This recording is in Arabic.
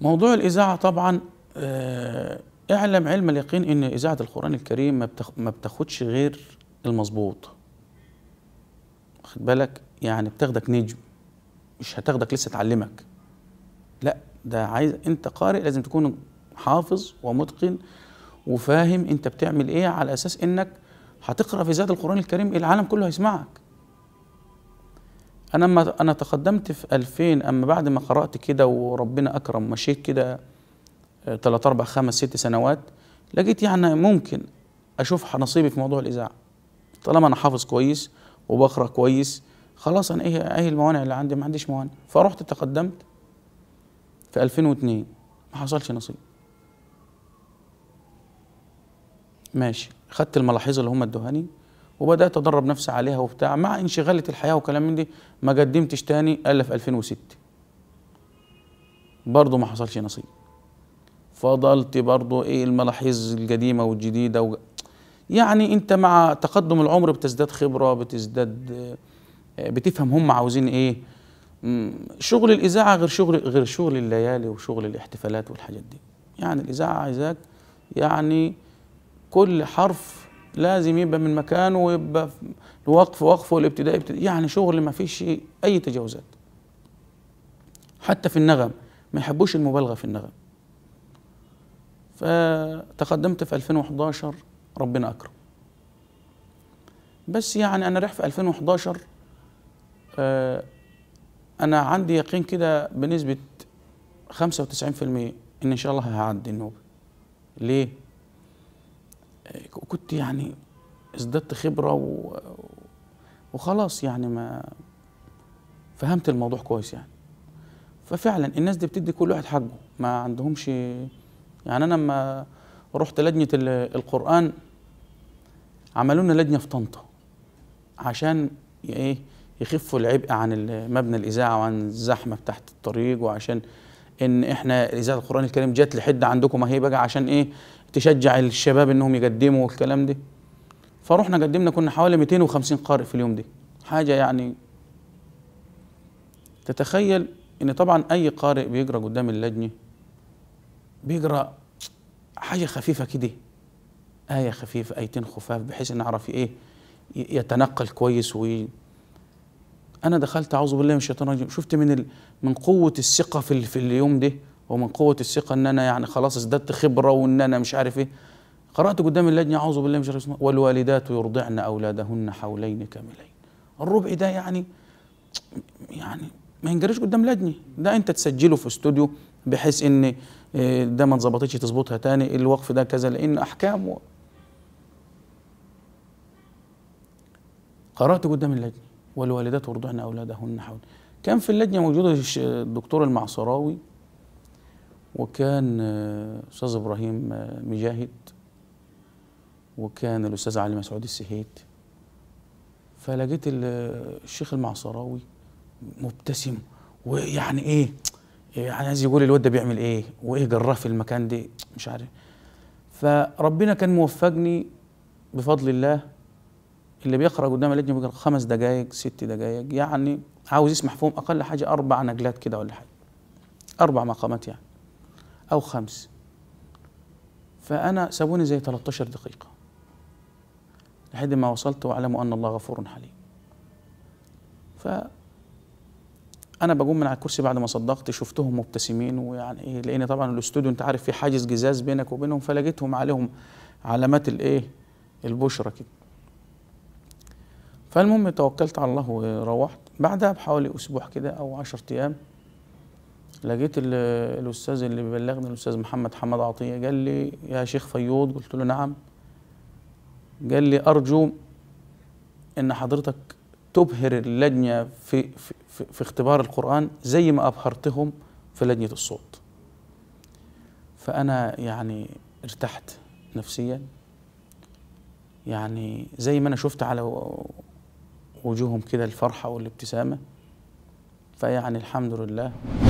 موضوع الإذاعة طبعا آه، اعلم علم اليقين ان إذاعة القرآن الكريم ما, بتاخدش غير المظبوط واخد بالك يعني بتاخدك نجم مش هتاخدك لسه تعلمك لا ده عايز انت قارئ لازم تكون حافظ ومتقن وفاهم انت بتعمل ايه على اساس انك هتقرا في ذات القران الكريم العالم كله هيسمعك انا ما انا تقدمت في 2000 اما بعد ما قرات كده وربنا اكرم مشيت كده 3 4 5 6 سنوات لقيت يعني ممكن اشوف نصيبي في موضوع الاذاعه طالما انا حافظ كويس وبقرا كويس خلاص انا ايه ايه الموانع اللي عندي ما عنديش موانع فرحت تقدمت في 2002 ما حصلش نصيب ماشي خدت الملاحظه اللي هم ادوهاني وبدات ادرب نفسي عليها وبتاع مع انشغاله الحياه وكلام من دي ما قدمتش تاني الا في 2006 برضه ما حصلش نصيب فضلت برضه ايه الملاحظ القديمه والجديده و... يعني انت مع تقدم العمر بتزداد خبره بتزداد آه، بتفهم هم عاوزين ايه شغل الاذاعه غير شغل غير شغل الليالي وشغل الاحتفالات والحاجات دي يعني الاذاعه عايزاك يعني كل حرف لازم يبقى من مكانه ويبقى الوقف وقفه والابتداء ابتداء يعني شغل ما فيش اي تجاوزات حتى في النغم ما يحبوش المبالغه في النغم فتقدمت في 2011 ربنا اكرم بس يعني انا رايح في 2011 آه، انا عندي يقين كده بنسبه 95% ان ان شاء الله هعدي النوبه ليه كنت يعني ازددت خبرة و... وخلاص يعني ما فهمت الموضوع كويس يعني ففعلا الناس دي بتدي كل واحد حقه ما عندهمش يعني انا لما رحت لجنه القران عملوا لنا لجنه في طنطا عشان ايه يخفوا العبء عن مبنى الاذاعه وعن الزحمه بتاعت الطريق وعشان ان احنا اذاعه القران الكريم جت لحد عندكم اهي بقى عشان ايه تشجع الشباب انهم يقدموا والكلام ده فروحنا قدمنا كنا حوالي 250 قارئ في اليوم ده حاجه يعني تتخيل ان طبعا اي قارئ بيقرا قدام اللجنه بيقرا حاجه خفيفه كده ايه خفيفه ايتين خفاف بحيث ان يعرف ايه يتنقل كويس وي انا دخلت اعوذ بالله من الشيطان الرجيم شفت من ال... من قوه الثقه في, ال... في اليوم ده ومن قوه الثقه ان انا يعني خلاص ازددت خبره وان انا مش عارف ايه قرات قدام اللجنه اعوذ بالله من الشيطان الرجيم والوالدات يرضعن اولادهن حولين كاملين الربع ده يعني يعني ما ينجرش قدام لجنه ده انت تسجله في استوديو بحيث ان آه، ده ما اتظبطتش تظبطها تاني الوقف ده كذا لان احكام و... قرات قدام اللجنه والوالدات يرضعن أولادهن حول كان في اللجنة موجودة الدكتور المعصراوي وكان آه، أستاذ إبراهيم آه، مجاهد وكان الأستاذ علي مسعود السهيت فلقيت آه، الشيخ المعصراوي مبتسم ويعني إيه يعني عايز يقول الواد ده بيعمل إيه وإيه جراه في المكان ده مش عارف فربنا كان موفقني بفضل الله اللي بيقرا قدام اللجنه بيقرا خمس دقائق ست دقائق يعني عاوز يسمح فيهم اقل حاجه اربع نجلات كده ولا حاجه اربع مقامات يعني او خمس فانا سابوني زي 13 دقيقه لحد ما وصلت واعلموا ان الله غفور حليم ف انا بقوم من على الكرسي بعد ما صدقت شفتهم مبتسمين ويعني ايه لان طبعا الاستوديو انت عارف في حاجز جزاز بينك وبينهم فلقيتهم عليهم علامات الايه البشره كده فالمهم توكلت على الله وروحت بعدها بحوالي اسبوع كده او 10 ايام لقيت الاستاذ اللي بيبلغني الاستاذ محمد حماد عطيه قال لي يا شيخ فيوض قلت له نعم قال لي ارجو ان حضرتك تبهر اللجنه في في, في, في اختبار القران زي ما ابهرتهم في لجنه الصوت فانا يعني ارتحت نفسيا يعني زي ما انا شفت على وجوههم كده الفرحة والابتسامة فيعني الحمد لله